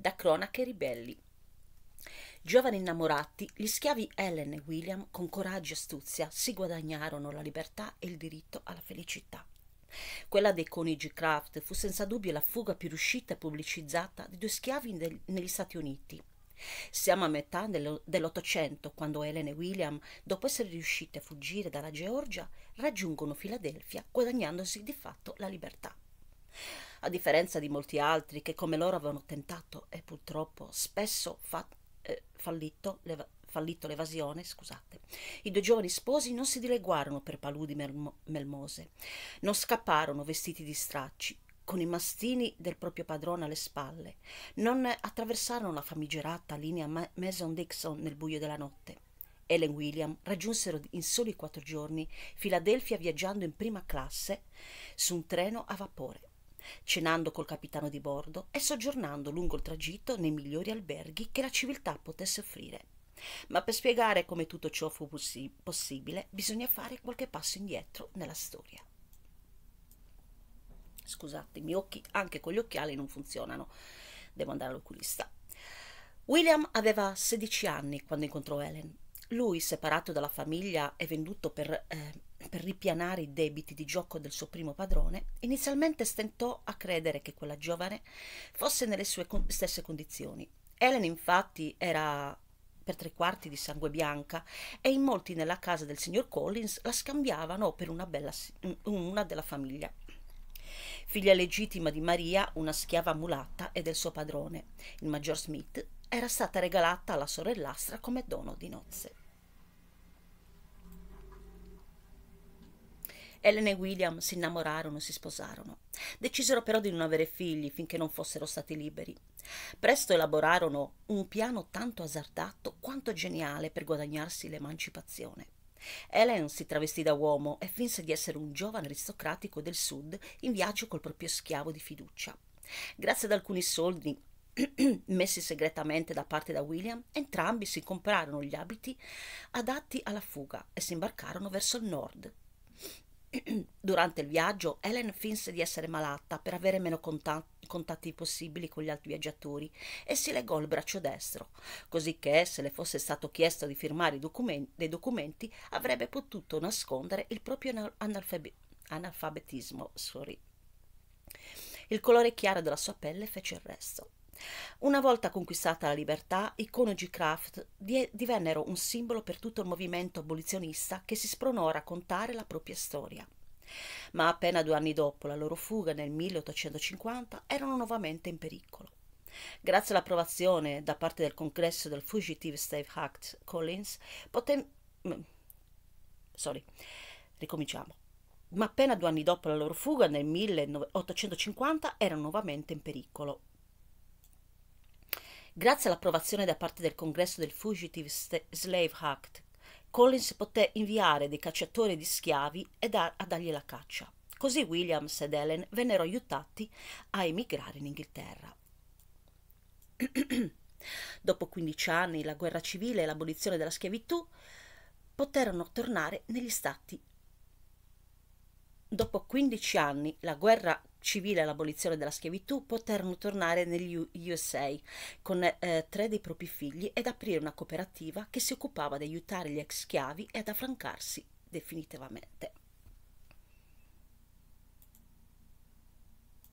da cronache ribelli. Giovani innamorati, gli schiavi Ellen e William, con coraggio e astuzia, si guadagnarono la libertà e il diritto alla felicità. Quella dei conigi Kraft fu senza dubbio la fuga più riuscita e pubblicizzata di due schiavi del, negli Stati Uniti. Siamo a metà dell'Ottocento, quando Helen e William, dopo essere riusciti a fuggire dalla Georgia, raggiungono Filadelfia, guadagnandosi di fatto la libertà a differenza di molti altri che come loro avevano tentato e purtroppo spesso fa, eh, fallito, leva, fallito, l'evasione, scusate. I due giovani sposi non si dileguarono per paludi melmo, melmose, non scapparono vestiti di stracci, con i mastini del proprio padrone alle spalle, non attraversarono la famigerata linea Mason-Dixon nel buio della notte. Ellen William raggiunsero in soli quattro giorni Filadelfia viaggiando in prima classe su un treno a vapore cenando col capitano di bordo e soggiornando lungo il tragitto nei migliori alberghi che la civiltà potesse offrire. Ma per spiegare come tutto ciò fu possi- possibile bisogna fare qualche passo indietro nella storia. Scusate, i miei occhi anche con gli occhiali non funzionano. Devo andare all'oculista. William aveva 16 anni quando incontrò Helen. Lui, separato dalla famiglia e venduto per eh, per ripianare i debiti di gioco del suo primo padrone, inizialmente stentò a credere che quella giovane fosse nelle sue stesse condizioni. Ellen infatti era per tre quarti di sangue bianca e in molti nella casa del signor Collins la scambiavano per una, bella, una della famiglia. Figlia legittima di Maria, una schiava mulatta, e del suo padrone, il maggior Smith, era stata regalata alla sorellastra come dono di nozze. Ellen e William si innamorarono e si sposarono. Decisero però di non avere figli finché non fossero stati liberi. Presto elaborarono un piano tanto azzardato quanto geniale per guadagnarsi l'emancipazione. Helen si travestì da uomo e finse di essere un giovane aristocratico del sud in viaggio col proprio schiavo di fiducia. Grazie ad alcuni soldi messi segretamente da parte da William, entrambi si comprarono gli abiti adatti alla fuga e si imbarcarono verso il nord. Durante il viaggio, Helen finse di essere malata per avere meno contatti, contatti possibili con gli altri viaggiatori e si legò il braccio destro, cosicché, se le fosse stato chiesto di firmare documenti, dei documenti, avrebbe potuto nascondere il proprio analfabe, analfabetismo. Sorry. Il colore chiaro della sua pelle fece il resto. Una volta conquistata la libertà, i coniugi Kraft die- divennero un simbolo per tutto il movimento abolizionista che si spronò a raccontare la propria storia. Ma appena due anni dopo la loro fuga nel 1850 erano nuovamente in pericolo. Grazie all'approvazione da parte del congresso del Fugitive Slave Act Collins, potem- mm, Sorry. ricominciamo. Ma appena due anni dopo la loro fuga, nel 1850, erano nuovamente in pericolo, Grazie all'approvazione da parte del Congresso del Fugitive Slave Act, Collins poté inviare dei cacciatori di schiavi e dar- a dargli la caccia. Così Williams ed Ellen vennero aiutati a emigrare in Inghilterra. Dopo 15 anni, la guerra civile e l'abolizione della schiavitù poterono tornare negli Stati Dopo 15 anni, la guerra civile all'abolizione della schiavitù, poterono tornare negli USA con eh, tre dei propri figli ed aprire una cooperativa che si occupava di aiutare gli ex schiavi ed affrancarsi definitivamente.